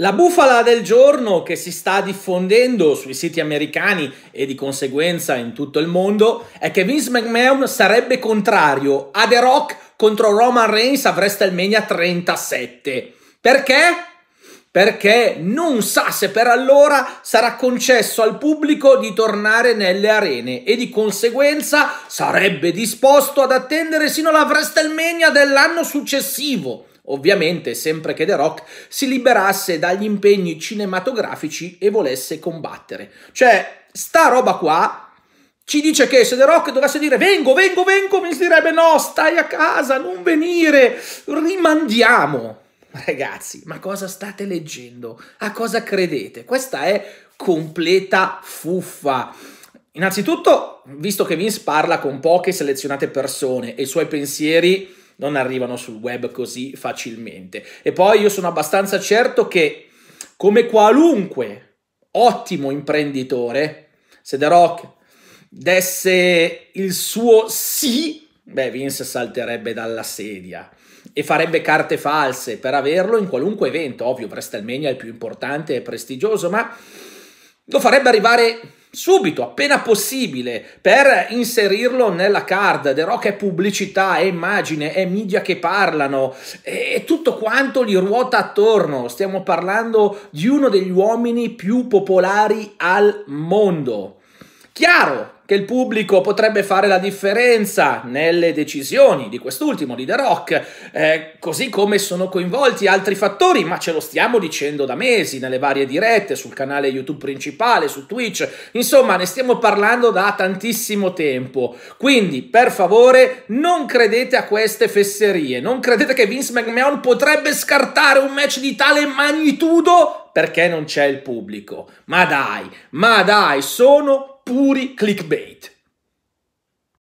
La bufala del giorno che si sta diffondendo sui siti americani e di conseguenza in tutto il mondo è che Vince McMahon sarebbe contrario a The Rock contro Roman Reigns a WrestleMania 37. Perché? Perché non sa se per allora sarà concesso al pubblico di tornare nelle arene e di conseguenza sarebbe disposto ad attendere sino alla WrestleMania dell'anno successivo ovviamente sempre che The Rock si liberasse dagli impegni cinematografici e volesse combattere. Cioè, sta roba qua ci dice che se The Rock dovesse dire vengo, vengo, vengo, mi direbbe no, stai a casa, non venire, rimandiamo. Ragazzi, ma cosa state leggendo? A cosa credete? Questa è completa fuffa. Innanzitutto, visto che Vince parla con poche selezionate persone e i suoi pensieri non arrivano sul web così facilmente. E poi io sono abbastanza certo che come qualunque ottimo imprenditore, se The Rock desse il suo sì, beh, Vince salterebbe dalla sedia e farebbe carte false per averlo in qualunque evento. Ovvio, WrestleMania è il più importante e prestigioso, ma lo farebbe arrivare subito, appena possibile, per inserirlo nella card. The Rock è pubblicità, è immagine, è media che parlano, è tutto quanto gli ruota attorno. Stiamo parlando di uno degli uomini più popolari al mondo. Chiaro che il pubblico potrebbe fare la differenza nelle decisioni di quest'ultimo, di The Rock, eh, così come sono coinvolti altri fattori, ma ce lo stiamo dicendo da mesi nelle varie dirette, sul canale YouTube principale, su Twitch, insomma ne stiamo parlando da tantissimo tempo. Quindi, per favore, non credete a queste fesserie, non credete che Vince McMahon potrebbe scartare un match di tale magnitudo perché non c'è il pubblico. Ma dai, ma dai, sono puri clickbait.